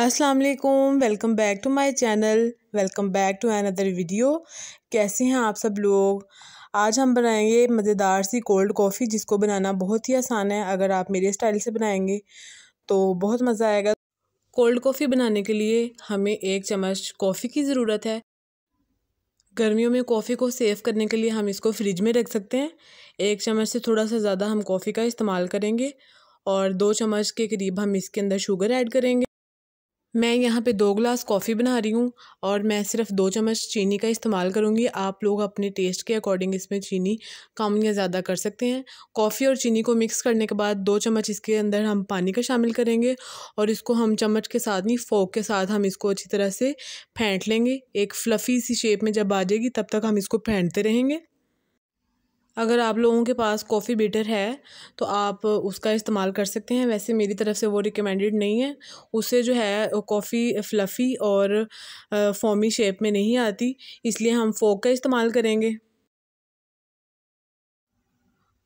अस्सलाम वालेकुम welcome back to my channel welcome back to another video कैसे हैं आप सब लोग आज हम बनाएंगे मज़ेदार सी कोल्ड कॉफ़ी जिसको बनाना बहुत ही आसान है अगर आप मेरे स्टाइल से बनाएंगे तो बहुत मज़ा आएगा कोल्ड कॉफ़ी बनाने के लिए हमें एक चम्मच कॉफ़ी की ज़रूरत है गर्मियों में कॉफ़ी को सेव करने के लिए हम इसको फ्रिज में रख सकते हैं एक चम्मच से थोड़ा सा ज़्यादा हम कॉफ़ी का इस्तेमाल करेंगे और दो चम्मच के करीब हम इसके अंदर शुगर ऐड करेंगे मैं यहाँ पे दो ग्लास कॉफ़ी बना रही हूँ और मैं सिर्फ दो चम्मच चीनी का इस्तेमाल करूँगी आप लोग अपने टेस्ट के अकॉर्डिंग इसमें चीनी कम या ज़्यादा कर सकते हैं कॉफ़ी और चीनी को मिक्स करने के बाद दो चम्मच इसके अंदर हम पानी का शामिल करेंगे और इसको हम चम्मच के साथ नहीं फोक के साथ हम इसको अच्छी तरह से फेंट लेंगे एक फ्लफ़ी सी शेप में जब आ जाएगी तब तक हम इसको फेंटते रहेंगे अगर आप लोगों के पास कॉफ़ी बीटर है तो आप उसका इस्तेमाल कर सकते हैं वैसे मेरी तरफ़ से वो रिकमेंडेड नहीं है उससे जो है कॉफ़ी फ्लफ़ी और फॉमी शेप में नहीं आती इसलिए हम फोक का इस्तेमाल करेंगे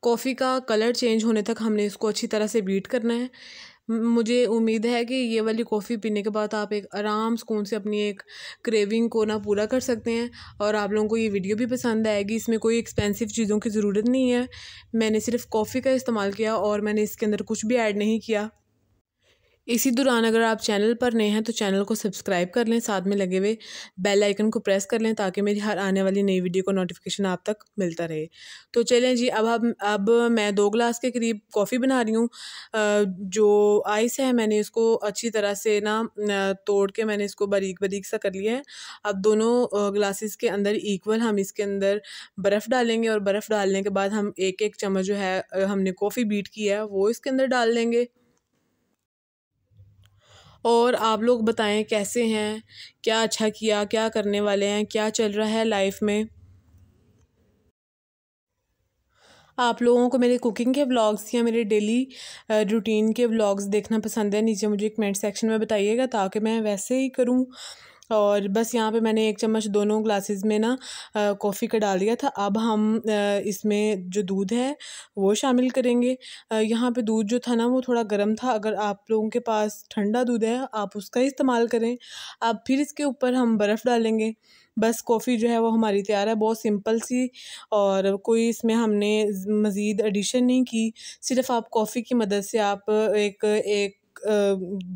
कॉफ़ी का कलर चेंज होने तक हमने इसको अच्छी तरह से बीट करना है मुझे उम्मीद है कि ये वाली कॉफ़ी पीने के बाद आप एक आराम सुकून से अपनी एक क्रेविंग को ना पूरा कर सकते हैं और आप लोगों को ये वीडियो भी पसंद आएगी इसमें कोई एक्सपेंसिव चीज़ों की ज़रूरत नहीं है मैंने सिर्फ कॉफ़ी का इस्तेमाल किया और मैंने इसके अंदर कुछ भी ऐड नहीं किया इसी दौरान अगर आप चैनल पर नए हैं तो चैनल को सब्सक्राइब कर लें साथ में लगे हुए बेल आइकन को प्रेस कर लें ताकि मेरी हर आने वाली नई वीडियो को नोटिफिकेशन आप तक मिलता रहे तो चलें जी अब अब अब मैं दो ग्लास के करीब कॉफ़ी बना रही हूँ जो आइस है मैंने इसको अच्छी तरह से ना तोड़ के मैंने इसको बारीक बारीक सा कर लिया है अब दोनों ग्लासेस के अंदर इक्वल हम इसके अंदर बर्फ़ डालेंगे और बर्फ़ डालने के बाद हम एक एक चम्मच जो है हमने कॉफ़ी बीट की है वो इसके अंदर डाल देंगे और आप लोग बताएं कैसे हैं क्या अच्छा किया क्या करने वाले हैं क्या चल रहा है लाइफ में आप लोगों को मेरे कुकिंग के व्लॉग्स या मेरे डेली रूटीन के व्लॉग्स देखना पसंद है नीचे मुझे कमेंट सेक्शन में बताइएगा ताकि मैं वैसे ही करूं और बस यहाँ पे मैंने एक चम्मच दोनों ग्लासेस में ना कॉफ़ी का डाल दिया था अब हम इसमें जो दूध है वो शामिल करेंगे यहाँ पे दूध जो था ना वो थोड़ा गर्म था अगर आप लोगों के पास ठंडा दूध है आप उसका इस्तेमाल करें अब फिर इसके ऊपर हम बर्फ़ डालेंगे बस कॉफ़ी जो है वो हमारी तैयार है बहुत सिंपल सी और कोई इसमें हमने मज़ीद एडिशन नहीं की सिर्फ़ आप कॉफ़ी की मदद से आप एक एक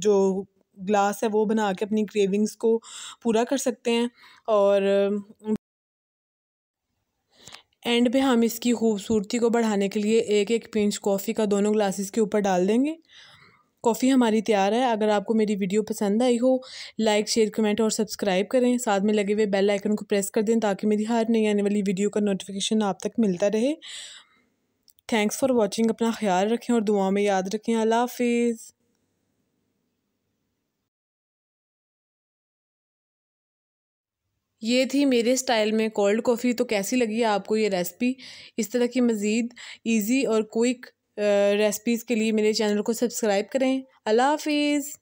जो ग्लास है वो बना के अपनी क्रेविंग्स को पूरा कर सकते हैं और एंड पे हम इसकी खूबसूरती को बढ़ाने के लिए एक एक पिंच कॉफ़ी का दोनों ग्लासेस के ऊपर डाल देंगे कॉफ़ी हमारी तैयार है अगर आपको मेरी वीडियो पसंद आई हो लाइक शेयर कमेंट और सब्सक्राइब करें साथ में लगे हुए बेल आइकन को प्रेस कर दें ताकि मेरी हर नई आने वाली वीडियो का नोटिफिकेशन आप तक मिलता रहे थैंक्स फॉर वॉचिंग अपना ख्याल रखें और दुआ में याद रखें अल्लाह हाफिज़ ये थी मेरे स्टाइल में कोल्ड कॉफ़ी तो कैसी लगी आपको ये रेसिपी इस तरह की मज़ीद ईजी और क्विक रेसिपीज़ के लिए मेरे चैनल को सब्सक्राइब करें अल्लाह हाफिज़